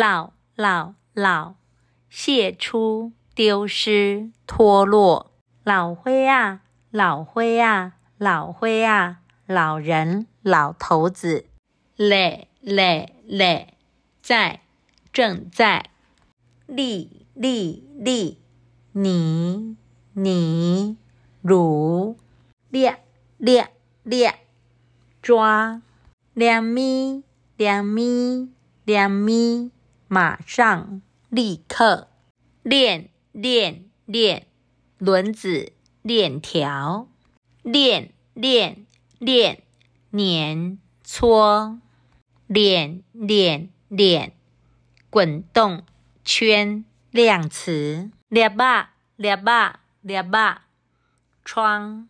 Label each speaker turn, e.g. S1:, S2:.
S1: 老老老，泄出丢失脱落老灰啊老灰啊老灰啊老人老头子嘞嘞嘞在正在立立立你你如咧咧咧抓两米两米两米。马上，立刻，链链链，轮子链条，链链链，粘，搓，链链链，滚动圈，量词，列把，列把，列把，窗。